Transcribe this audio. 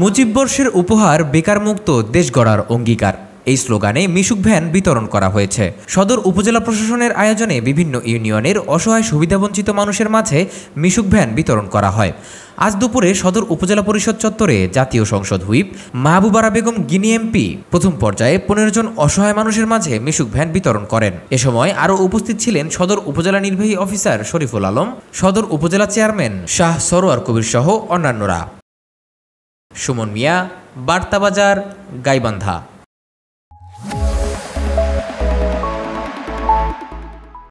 মুজিব বর্ষের উপহার বেকার মুক্ত দেশ গড়ার অঙ্গীকার এই স্লোগানে মিশুক ভ্যান বিতরণ করা হয়েছে সদর উপজেলা প্রশাসনের আয়োজনে বিভিন্ন ইউনিয়নের অসহায় সুবিধাবঞ্চিত মানুষের মাঝে মিশুক ভ্যান বিতরণ করা হয় আজ দুপুরে সদর উপজেলা পরিষদ চত্বরে জাতীয় সংসদ হুইপ মাহবুবারা বেগম গিনি এমপি প্রথম পর্যায়ে পনেরো জন অসহায় মানুষের মাঝে মিশুক ভ্যান বিতরণ করেন এ সময় আরও উপস্থিত ছিলেন সদর উপজেলা নির্বাহী অফিসার শরীফুল আলম সদর উপজেলা চেয়ারম্যান শাহ সরোয়ার কবির সহ অন্যান্যরা সুমন মিয়া বার্তাবাজার গাইবান্ধা